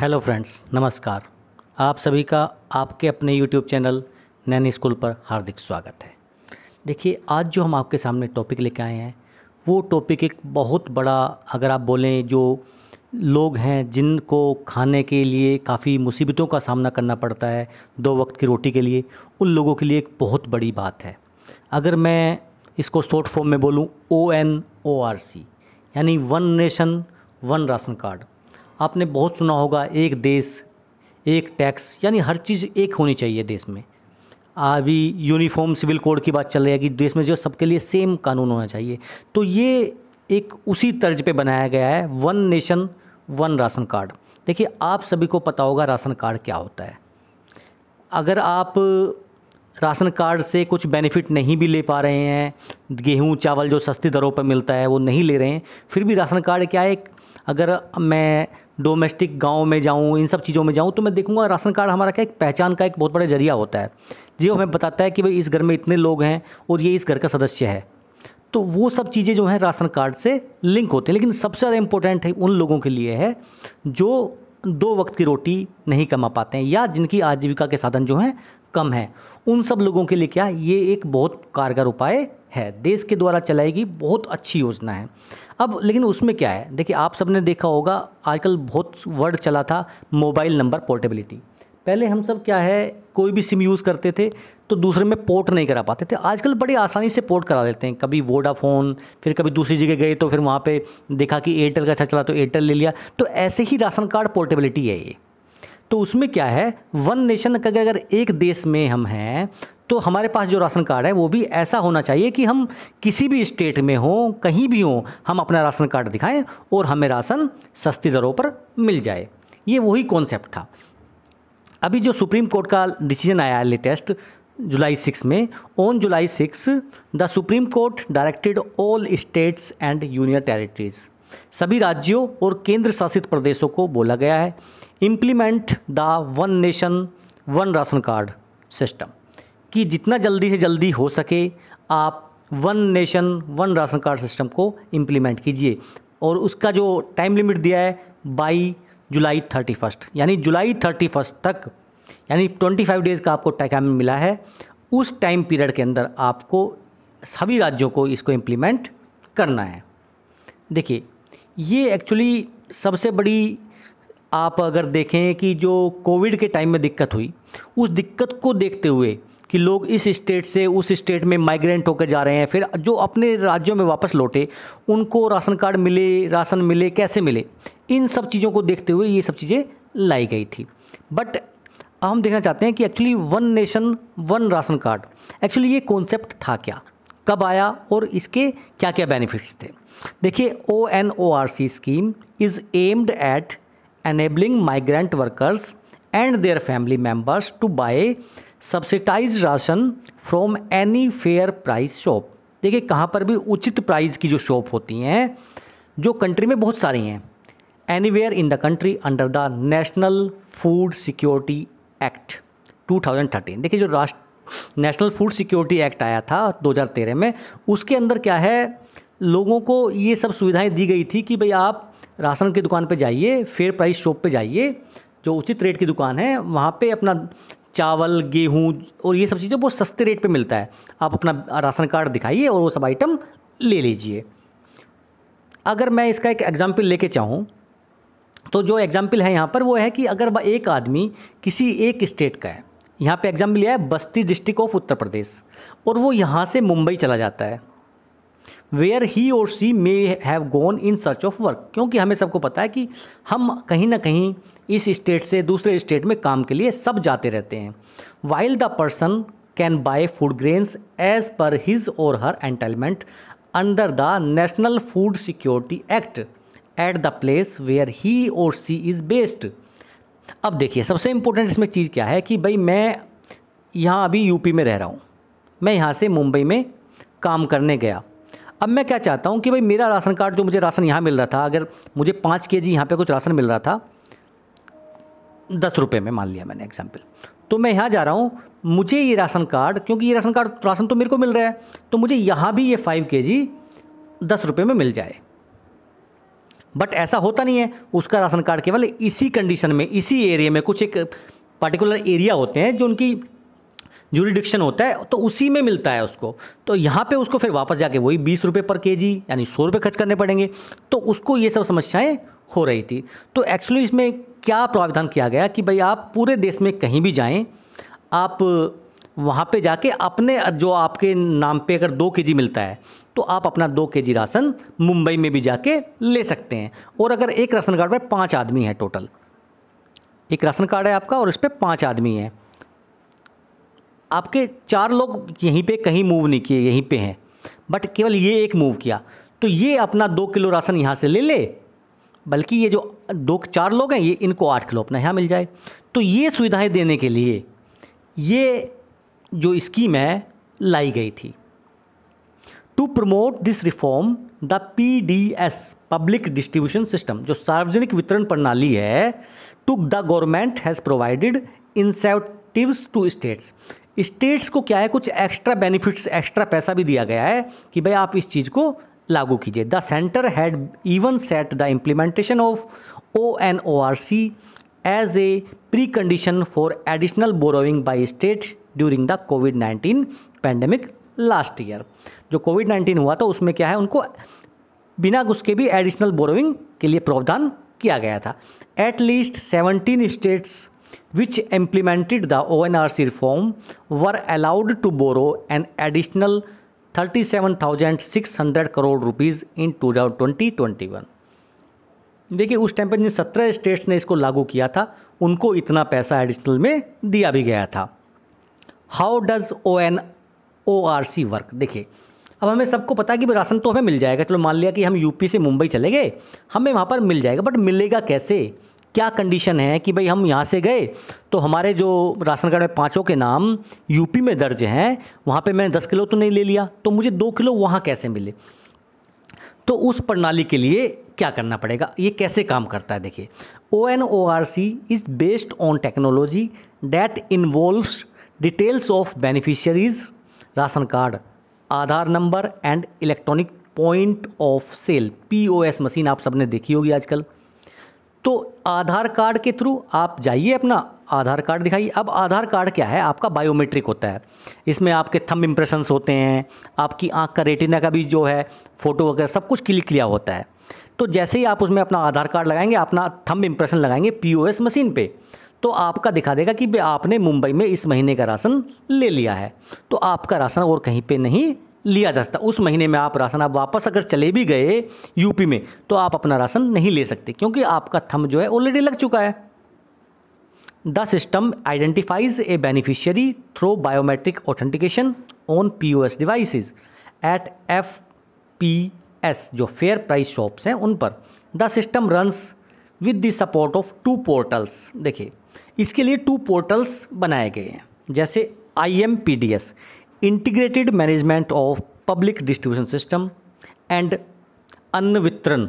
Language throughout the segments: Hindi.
हेलो फ्रेंड्स नमस्कार आप सभी का आपके अपने यूट्यूब चैनल नैनी स्कूल पर हार्दिक स्वागत है देखिए आज जो हम आपके सामने टॉपिक लेके आए हैं वो टॉपिक एक बहुत बड़ा अगर आप बोलें जो लोग हैं जिनको खाने के लिए काफ़ी मुसीबतों का सामना करना पड़ता है दो वक्त की रोटी के लिए उन लोगों के लिए एक बहुत बड़ी बात है अगर मैं इसको शॉर्ट फॉर्म में बोलूँ ओ एन ओ आर सी यानी one nation one ration card आपने बहुत सुना होगा एक देश एक टैक्स यानी हर चीज़ एक होनी चाहिए देश में अभी यूनिफॉर्म सिविल कोड की बात चल रही है कि देश में जो सबके लिए सेम कानून होना चाहिए तो ये एक उसी तर्ज पे बनाया गया है one nation one ration card देखिए आप सभी को पता होगा राशन कार्ड क्या होता है अगर आप राशन कार्ड से कुछ बेनिफिट नहीं भी ले पा रहे हैं गेहूं चावल जो सस्ती दरों पर मिलता है वो नहीं ले रहे हैं फिर भी राशन कार्ड क्या है अगर मैं डोमेस्टिक गाँव में जाऊँ इन सब चीज़ों में जाऊँ तो मैं देखूँगा राशन कार्ड हमारा क्या एक पहचान का एक बहुत बड़ा जरिया होता है जो हमें बताता है कि भाई इस घर में इतने लोग हैं और ये इस घर का सदस्य है तो वो सब चीज़ें जो हैं राशन कार्ड से लिंक होते हैं लेकिन सबसे ज़्यादा इम्पोर्टेंट है उन लोगों के लिए है जो दो वक्त की रोटी नहीं कमा पाते हैं या जिनकी आजीविका के साधन जो हैं कम हैं उन सब लोगों के लिए क्या ये एक बहुत कारगर उपाय है देश के द्वारा चलाई गई बहुत अच्छी योजना है अब लेकिन उसमें क्या है देखिए आप सबने देखा होगा आजकल बहुत वर्ड चला था मोबाइल नंबर पोर्टेबिलिटी पहले हम सब क्या है कोई भी सिम यूज़ करते थे तो दूसरे में पोर्ट नहीं करा पाते थे आजकल बड़ी आसानी से पोर्ट करा लेते हैं कभी वोडाफोन फिर कभी दूसरी जगह गए तो फिर वहाँ पे देखा कि एयरटेल का अच्छा चला तो एयरटेल ले लिया तो ऐसे ही राशन कार्ड पोर्टेबिलिटी है ये तो उसमें क्या है वन नेशन का अगर एक देश में हम हैं तो हमारे पास जो राशन कार्ड है वो भी ऐसा होना चाहिए कि हम किसी भी स्टेट में हों कहीं भी हों हम अपना राशन कार्ड दिखाएं और हमें राशन सस्ती दरों पर मिल जाए ये वही कॉन्सेप्ट था अभी जो सुप्रीम कोर्ट का डिसीजन आया है लेटेस्ट जुलाई सिक्स में on July six the Supreme Court directed all states and union territories सभी राज्यों और केंद्र शासित प्रदेशों को बोला गया है implement the one nation one ration card system कि जितना जल्दी से जल्दी हो सके आप one nation one ration card system को इम्प्लीमेंट कीजिए और उसका जो टाइम लिमिट दिया है बाई जुलाई थर्टी फर्स्ट यानी जुलाई थर्टी फर्स्ट तक यानी ट्वेंटी फाइव डेज़ का आपको टाइम मिला है उस टाइम पीरियड के अंदर आपको सभी राज्यों को इसको इम्प्लीमेंट करना है देखिए ये एक्चुअली सबसे बड़ी आप अगर देखें कि जो कोविड के टाइम में दिक्कत हुई उस दिक्कत को देखते हुए कि लोग इस स्टेट से उस स्टेट में माइग्रेंट होकर जा रहे हैं फिर जो अपने राज्यों में वापस लौटे उनको राशन कार्ड मिले राशन मिले कैसे मिले इन सब चीज़ों को देखते हुए ये सब चीज़ें लाई गई थी बट हम देखना चाहते हैं कि actually one nation one ration card actually ये कॉन्सेप्ट था क्या कब आया और इसके क्या क्या बेनिफिट्स थे देखिए O N O R C scheme is aimed at enabling migrant workers and their family members to buy subsidised ration from any fair price shop देखिए कहाँ पर भी उचित प्राइस की जो शॉप होती हैं जो कंट्री में बहुत सारी हैं anywhere in the country under the National Food Security Act 2013 देखिए जो राष्ट्र नेशनल फूड सिक्योरिटी एक्ट आया था 2013 में उसके अंदर क्या है लोगों को ये सब सुविधाएं दी गई थी कि भाई आप राशन की दुकान पे जाइए फेयर प्राइस शॉप पे जाइए जो उचित रेट की दुकान है वहाँ पे अपना चावल गेहूँ और ये सब चीज़ें बहुत सस्ते रेट पे मिलता है आप अपना राशन कार्ड दिखाइए और वो सब आइटम ले लीजिए अगर मैं इसका एक एग्ज़ाम्पल लेके चाहूँ तो जो एग्ज़ाम्पल है यहाँ पर वो है कि अगर एक आदमी किसी एक स्टेट का है यहाँ पे एग्ज़ाम्पल लिया है बस्ती डिस्ट्रिक्ट ऑफ उत्तर प्रदेश और वो यहाँ से मुंबई चला जाता है वेयर ही और she may have gone in search of work क्योंकि हमें सबको पता है कि हम कहीं ना कहीं इस स्टेट से दूसरे स्टेट में काम के लिए सब जाते रहते हैं while the person can buy food grains as per his or her entitlement under the National Food Security Act at the place where he और सी इज़ बेस्ड अब देखिए सबसे इम्पोर्टेंट इसमें चीज़ क्या है कि भाई मैं यहाँ अभी यूपी में रह रहा हूँ मैं यहाँ से मुंबई में काम करने गया अब मैं क्या चाहता हूँ कि भाई मेरा राशन कार्ड जो मुझे राशन यहाँ मिल रहा था अगर मुझे पाँच के जी यहाँ पर कुछ राशन मिल रहा था दस रुपये में मान लिया मैंने एग्जाम्पल तो मैं यहाँ जा रहा हूँ मुझे ये राशन कार्ड क्योंकि ये राशन कार्ड राशन तो मेरे को मिल रहा है तो मुझे यहाँ भी ये फाइव के जी दस रुपये में मिल जाए बट ऐसा होता नहीं है उसका राशन कार्ड केवल इसी कंडीशन में इसी एरिया में कुछ एक पर्टिकुलर एरिया होते हैं जो उनकी जूरिडिक्शन होता है तो उसी में मिलता है उसको तो यहाँ पे उसको फिर वापस जाके वही बीस रुपये पर केजी यानी सौ रुपये खर्च करने पड़ेंगे तो उसको ये सब समस्याएं हो रही थी तो एक्चुअली इसमें क्या प्रावधान किया गया कि भाई आप पूरे देश में कहीं भी जाएं आप वहाँ पे जाके अपने जो आपके नाम पे अगर दो के मिलता है तो आप अपना दो के राशन मुंबई में भी जाके ले सकते हैं और अगर एक राशन कार्ड में पाँच आदमी है टोटल एक राशन कार्ड है आपका और इस पर पाँच आदमी हैं आपके चार लोग यहीं पे कहीं मूव नहीं किए यहीं पे हैं बट केवल ये एक मूव किया तो ये अपना दो किलो राशन यहाँ से ले ले बल्कि ये जो दो चार लोग हैं ये इनको आठ किलो अपना यहाँ मिल जाए तो ये सुविधाएं देने के लिए ये जो स्कीम है लाई गई थी to promote this reform the P D S public distribution system जो सार्वजनिक वितरण प्रणाली है to the government has provided incentives to states states को क्या है कुछ एक्स्ट्रा बेनिफिट्स एक्स्ट्रा पैसा भी दिया गया है कि भाई आप इस चीज़ को लागू कीजिए the centre had even set the implementation of O N O R C as a precondition for additional borrowing by state during the COVID nineteen pandemic last year जो कोविड नाइन्टीन हुआ था तो उसमें क्या है उनको बिना उसके भी एडिशनल बोरोइंग के लिए प्रावधान किया गया था at least seventeen states which the O N R C reform were allowed to borrow an additional 37,600 crore rupees in two thousand देखिए उस टाइम पर जिन सत्रह स्टेट्स ने इसको लागू किया था उनको इतना पैसा एडिशनल में दिया भी गया था how does O N O R C work देखिए अब हमें सबको पता है कि राशन तो हमें मिल जाएगा चलो मान लिया कि हम यूपी से मुंबई चले गए हमें वहाँ पर मिल जाएगा बट मिलेगा कैसे क्या कंडीशन है कि भाई हम यहाँ से गए तो हमारे जो राशन कार्ड में पाँचों के नाम यूपी में दर्ज हैं वहाँ पे मैंने दस किलो तो नहीं ले लिया तो मुझे दो किलो वहाँ कैसे मिले तो उस प्रणाली के लिए क्या करना पड़ेगा ये कैसे काम करता है देखिए O N O R C is based on technology that involves details of beneficiaries ration card Aadhaar number and electronic point of sale S machine आप सबने देखी होगी आजकल तो आधार कार्ड के थ्रू आप जाइए अपना आधार कार्ड दिखाइए अब आधार कार्ड क्या है आपका बायोमेट्रिक होता है इसमें आपके थम इम्प्रेशंस होते हैं आपकी आंख का रेटिना का भी जो है फ़ोटो वगैरह सब कुछ क्लिक किया होता है तो जैसे ही आप उसमें अपना आधार कार्ड लगाएंगे अपना थम इम्प्रेशन लगाएंगे पीओएस मशीन पे तो आपका दिखा देगा कि आपने मुंबई में इस महीने का राशन ले लिया है तो आपका राशन और कहीं पे नहीं लिया जा सकता उस महीने में आप राशन आप वापस अगर चले भी गए यूपी में तो आप अपना राशन नहीं ले सकते क्योंकि आपका थम जो है ऑलरेडी लग चुका है the system identifies a beneficiary through biometric authentication on P O S devices at F P S जो फेयर प्राइस शॉप्स हैं उन पर the system runs with the support of two portals देखिए इसके लिए टू पोर्टल्स बनाए गए हैं जैसे I M P D S integrated management of public distribution system and Anna Vitran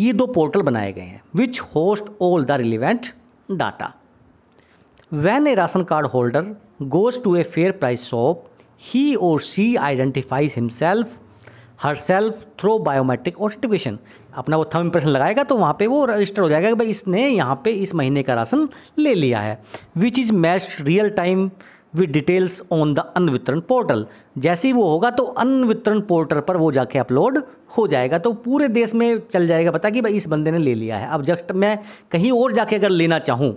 ये दो पोर्टल बनाए गए हैं which host all the relevant data when a ration card holder goes to a fair price shop he और she identifies himself herself through biometric authentication अपना वो थम इंप्रेशन लगाएगा तो वहाँ पे वो रजिस्टर हो जाएगा कि भाई इसने यहाँ पे इस महीने का राशन ले लिया है which is match real time with details on the Anna Vitran portal जैसे ही वो होगा तो अन्न वितरण पोर्टल पर वो जाके अपलोड हो जाएगा तो पूरे देश में चल जाएगा पता कि भाई इस बंदे ने ले लिया है अब जस्ट मैं कहीं और जाके अगर लेना चाहूँ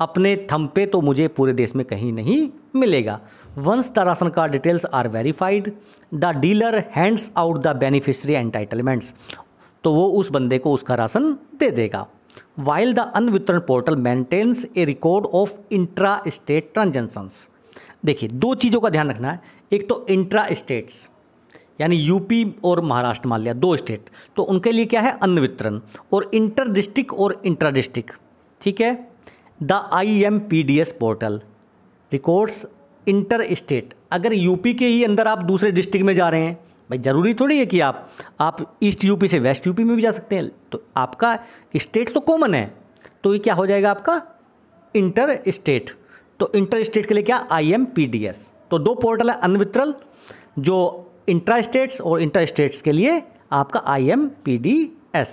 अपने थम पे तो मुझे पूरे देश में कहीं नहीं मिलेगा once the ration card details are verified the dealer hands out the beneficiary entitlements तो वो उस बंदे को उसका राशन दे देगा while the Vitran portal maintains a record of intra state transactions देखिए दो चीज़ों का ध्यान रखना है एक तो इंट्रा स्टेट्स यानी यूपी और महाराष्ट्र मान लिया दो स्टेट तो उनके लिए क्या है अन्न वितरण और इंटर डिस्ट्रिक्ट और इंट्रा डिस्ट्रिक्ट ठीक है the I M P D S portal records inter state अगर यूपी के ही अंदर आप दूसरे डिस्ट्रिक्ट में जा रहे हैं भाई ज़रूरी थोड़ी है कि आप आप ईस्ट यूपी से वेस्ट यूपी में भी जा सकते हैं तो आपका स्टेट तो कॉमन है तो ये क्या हो जाएगा आपका इंटर स्टेट तो इंटर स्टेट के लिए क्या I M P D S तो दो पोर्टल है अनवित्रल जो इंट्रा स्टेट्स और इंटर स्टेट्स के लिए आपका I M P D S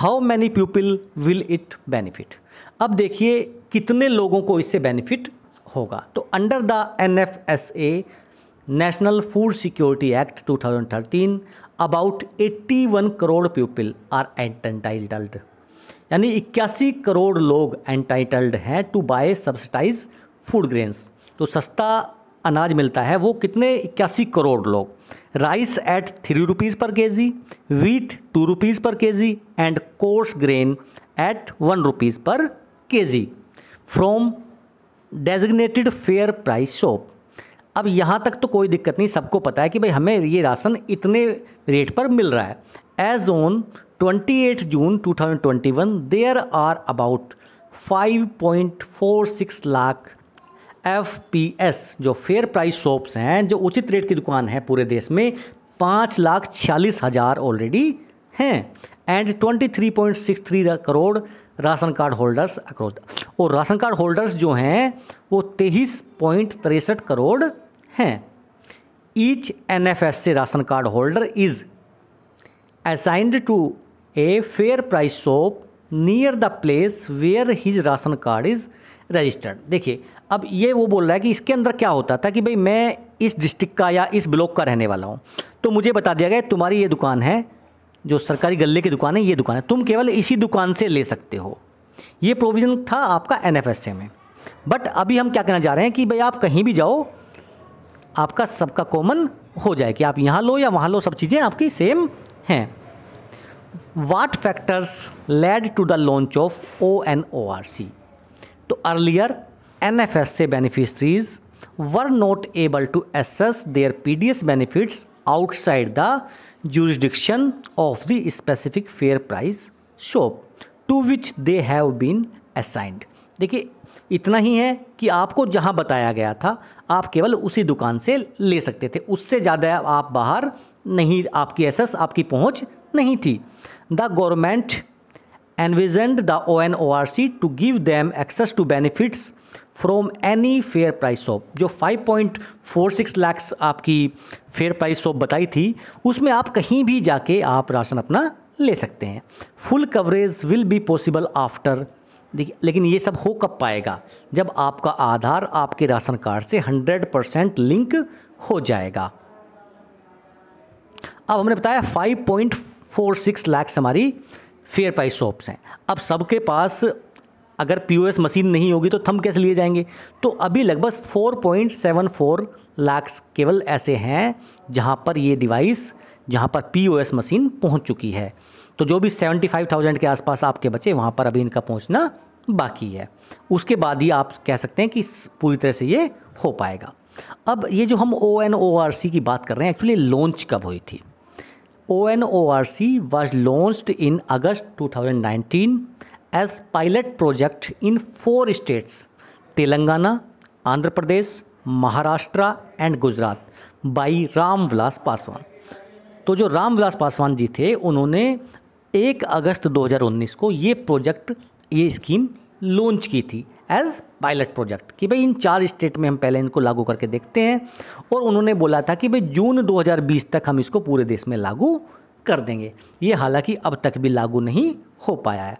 how many people will it benefit अब देखिए कितने लोगों को इससे बेनिफिट होगा तो under the N F S A National Food Security Act 2013 about 81 crore people are entitled यानी इक्यासी करोड़ लोग एंटाइटल्ड हैं to buy subsidised food grains तो सस्ता अनाज मिलता है वो कितने इक्यासी करोड़ लोग rice eight three rupees per K ji wheat to rupees per K G and coarse grain at one rupees per K G from designated fair price shop अब यहाँ तक तो कोई दिक्कत नहीं सबको पता है कि भाई हमें ये राशन इतने रेट पर मिल रहा है एज ऑन 28 आर 2021, five point four 5.46 lakh F P S जो फेयर प्राइस शॉप्स हैं जो उचित रेट की दुकान है पूरे देश में पाँच लाख छियालीस हज़ार ऑलरेडी हैं and 23.63 crore ration card holders across और राशन कार्ड होल्डर्स जो हैं वो तेईस पॉइंट तिरसठ करोड़ हैं ईच एन एफ एस से ration card holder is assigned to a fair price shop near the place where his ration card is registered देखिए अब ये वो बोल रहा है कि इसके अंदर क्या होता था कि भाई मैं इस डिस्ट्रिक्ट का या इस ब्लॉक का रहने वाला हूँ तो मुझे बता दिया गया तुम्हारी ये दुकान है जो सरकारी गले की दुकान है ये दुकान है तुम केवल इसी दुकान से ले सकते हो ये प्रोविज़न था आपका एन में बट अभी हम क्या कहना चाह रहे हैं कि भाई आप कहीं भी जाओ आपका सबका कॉमन हो जाए कि आप यहाँ लो या वहाँ लो सब चीज़ें आपकी सेम हैं what factors led to the launch of O N O R C तो अर्लियर एन एफ एस से beneficiaries were not able to access their P D S benefits outside the jurisdiction of the specific fair price shop to which they have been assigned देखिए इतना ही है कि आपको जहाँ बताया गया था आप केवल उसी दुकान से ले सकते थे उससे ज़्यादा आप बाहर नहीं आपकी एसेस आपकी पहुँच नहीं थी the government envisaged the O N O R C to give them access to benefits from any fair price shop जो 5.46 लाख आपकी फेयर प्राइस शॉप बताई थी उसमें आप कहीं भी जाके आप राशन अपना ले सकते हैं full coverage will be possible after देखिए लेकिन ये सब हो कब पाएगा जब आपका आधार आपके राशन कार्ड से 100 परसेंट लिंक हो जाएगा अब हमने बताया 5. फोर सिक्स लैक्स हमारी फेयर प्राइस शॉप्स हैं अब सबके पास अगर पीओएस मशीन नहीं होगी तो थम कैसे लिए जाएंगे तो अभी लगभग four point seven four lakhs केवल ऐसे हैं जहां पर ये डिवाइस जहां पर पीओएस मशीन पहुंच चुकी है तो जो भी सेवेंटी फाइव थाउजेंड के आसपास आपके बचे वहां पर अभी इनका पहुंचना बाकी है उसके बाद ही आप कह सकते हैं कि पूरी तरह से ये हो पाएगा अब ये जो हम ओ एन ओ आर सी की बात कर रहे हैं एक्चुअली लॉन्च कब हुई थी O N O R C was launched in August two thousand nineteen as pilot project in four states Telangana Andhra Pradesh Maharashtra and Gujarat by Ram Vilas Paswan तो जो राम विलास पासवान जी थे उन्होंने एक अगस्त दो हजार उन्नीस को ये प्रोजेक्ट ये स्कीम लॉन्च की थी एज पायलट प्रोजेक्ट कि भाई इन चार स्टेट में हम पहले इनको लागू करके देखते हैं और उन्होंने बोला था कि भाई जून 2020 तक हम इसको पूरे देश में लागू कर देंगे ये हालांकि अब तक भी लागू नहीं हो पाया है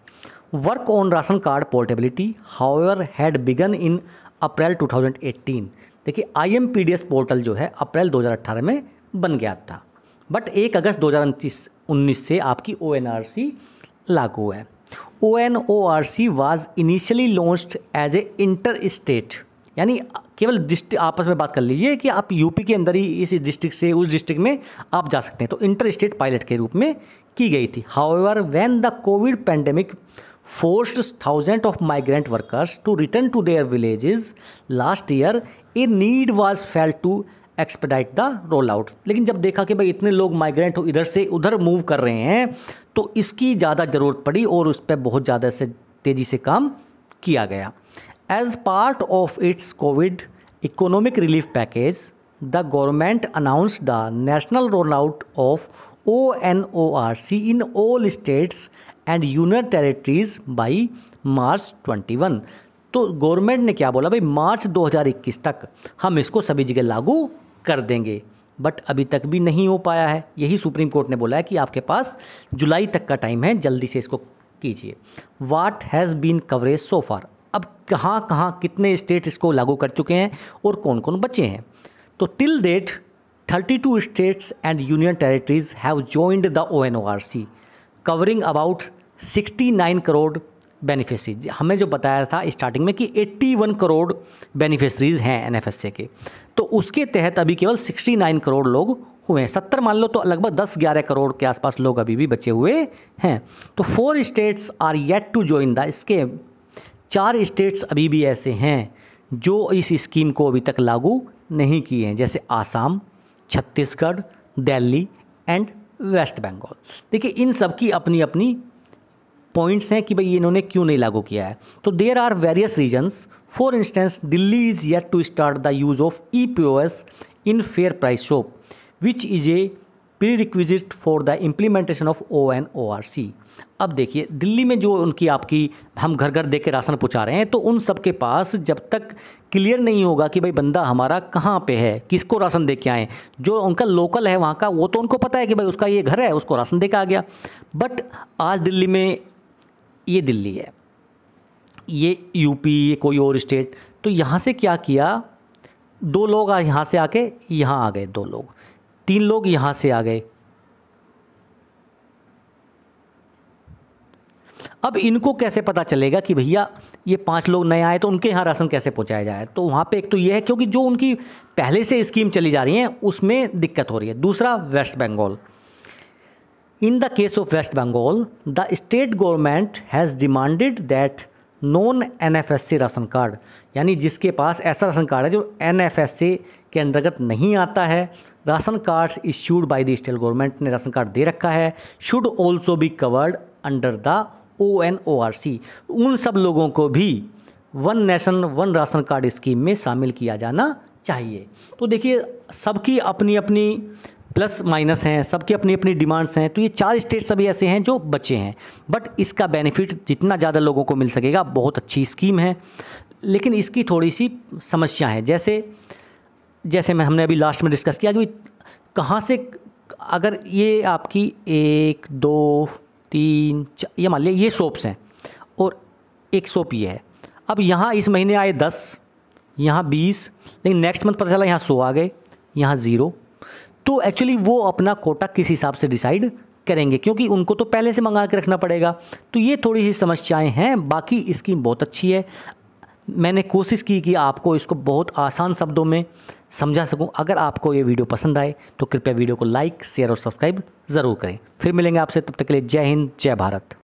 work on ration card portability however had begun in April 2018 देखिए आई पोर्टल जो है अप्रैल 2018 में बन गया था बट एक अगस्त दो 2019 से आपकी ओ लागू है O N O R C was initially launched as a inter state यानी केवल डिस्ट्रिक्ट आपस में बात कर लीजिए कि आप यूपी के अंदर ही इस डिस्ट्रिक्ट से उस डिस्ट्रिक्ट में आप जा सकते हैं तो इंटर स्टेट पायलट के रूप में की गई थी however when the covid pandemic forced thousand of migrant workers to return to their villages last year a need was felt to expedite the roll out लेकिन जब देखा कि भाई इतने लोग माइग्रेंट हो इधर से उधर मूव कर रहे हैं तो इसकी ज़्यादा ज़रूरत पड़ी और उस पर बहुत ज़्यादा से तेज़ी से काम किया गया as part of its covid economic relief package the government announce the national roll out of O N O R C in all states and union territories by March twenty one तो गवर्नमेंट ने क्या बोला भाई मार्च 2021 तक हम इसको सभी जगह लागू कर देंगे बट अभी तक भी नहीं हो पाया है यही सुप्रीम कोर्ट ने बोला है कि आपके पास जुलाई तक का टाइम है जल्दी से इसको कीजिए what has been coverage so far अब कहाँ कहाँ कितने स्टेट इसको लागू कर चुके हैं और कौन कौन बचे हैं तो till date 32 states and union territories have joined the O covering about 69 crore beneficiaries हमें जो बताया था स्टार्टिंग में कि 81 करोड़ बेनिफिशरीज हैं एन के तो उसके तहत अभी केवल 69 करोड़ लोग हुए हैं सत्तर मान लो तो लगभग दस ग्यारह करोड़ के आसपास लोग अभी भी बचे हुए हैं तो four states are yet to join the scheme चार स्टेट्स अभी भी ऐसे हैं जो इस स्कीम को अभी तक लागू नहीं किए हैं जैसे आसाम छत्तीसगढ़ दिल्ली एंड वेस्ट बंगाल देखिए इन सब की अपनी अपनी पॉइंट्स हैं कि भाई इन्होंने क्यों नहीं लागू किया है तो there are various reasons for instance Delhi is yet to start the use of E P O S in fair price shop which is a prerequisite for the implementation of O N O R C अब देखिए दिल्ली में जो उनकी आपकी हम घर घर दे के राशन पहुँचा रहे हैं तो उन सब के पास जब तक क्लियर नहीं होगा कि भाई बंदा हमारा कहाँ पे है किसको राशन दे के आए जो उनका लोकल है वहाँ का वो तो उनको पता है कि भाई उसका ये घर है उसको राशन दे के आ गया बट आज दिल्ली में ये दिल्ली है ये यूपी ये कोई और स्टेट तो यहाँ से क्या किया दो लोग यहाँ से आके यहाँ आ गए दो लोग तीन लोग यहाँ से आ गए अब इनको कैसे पता चलेगा कि भैया ये पांच लोग नए आए तो उनके यहाँ राशन कैसे पहुँचाया जाए तो वहाँ पे एक तो ये है क्योंकि जो उनकी पहले से स्कीम चली जा रही है उसमें दिक्कत हो रही है दूसरा West Bengal In the case of West Bengal, the state government has demanded that non N F S C ration card यानी जिसके पास ऐसा राशन कार्ड है जो एन एफ एस सी के अंतर्गत नहीं आता है ration cards issued by the state government ने राशन कार्ड दे रखा है should also be covered under the O N O R C उन सब लोगों को भी one nation one ration card scheme में शामिल किया जाना चाहिए तो देखिए सबकी अपनी अपनी प्लस माइनस हैं सबके अपनी अपनी डिमांड्स हैं तो ये चार स्टेट्स अभी ऐसे हैं जो बचे हैं बट इसका बेनिफिट जितना ज़्यादा लोगों को मिल सकेगा बहुत अच्छी स्कीम है लेकिन इसकी थोड़ी सी समस्या है जैसे जैसे मैं हमने अभी लास्ट में डिस्कस किया कि कहाँ से अगर ये आपकी एक दो तीन ये मान लिया ये सोप्स हैं और एक सोप ये है अब यहाँ इस महीने आए दस यहाँ बीस लेकिन नेक्स्ट मंथ पता चला यहाँ सौ आ गए यहाँ ज़ीरो तो एक्चुअली वो अपना कोटा किस हिसाब से डिसाइड करेंगे क्योंकि उनको तो पहले से मंगा के रखना पड़ेगा तो ये थोड़ी सी समस्याएं हैं बाकी स्कीम बहुत अच्छी है मैंने कोशिश की कि आपको इसको बहुत आसान शब्दों में समझा सकूं अगर आपको ये वीडियो पसंद आए तो कृपया वीडियो को लाइक शेयर और सब्सक्राइब ज़रूर करें फिर मिलेंगे आपसे तब तक के लिए जय हिंद जय भारत